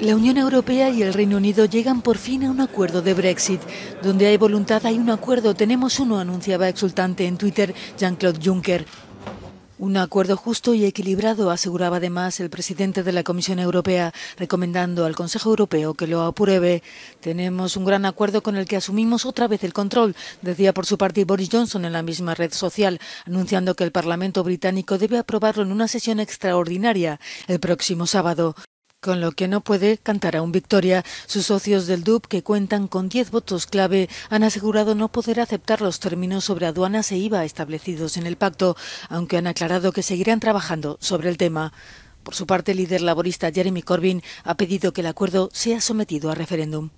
La Unión Europea y el Reino Unido llegan por fin a un acuerdo de Brexit. Donde hay voluntad hay un acuerdo, tenemos uno, anunciaba exultante en Twitter Jean-Claude Juncker. Un acuerdo justo y equilibrado, aseguraba además el presidente de la Comisión Europea, recomendando al Consejo Europeo que lo apruebe. Tenemos un gran acuerdo con el que asumimos otra vez el control, decía por su parte Boris Johnson en la misma red social, anunciando que el Parlamento británico debe aprobarlo en una sesión extraordinaria el próximo sábado. Con lo que no puede cantar aún victoria, sus socios del DUP, que cuentan con 10 votos clave, han asegurado no poder aceptar los términos sobre aduanas e IVA establecidos en el pacto, aunque han aclarado que seguirán trabajando sobre el tema. Por su parte, el líder laborista Jeremy Corbyn ha pedido que el acuerdo sea sometido a referéndum.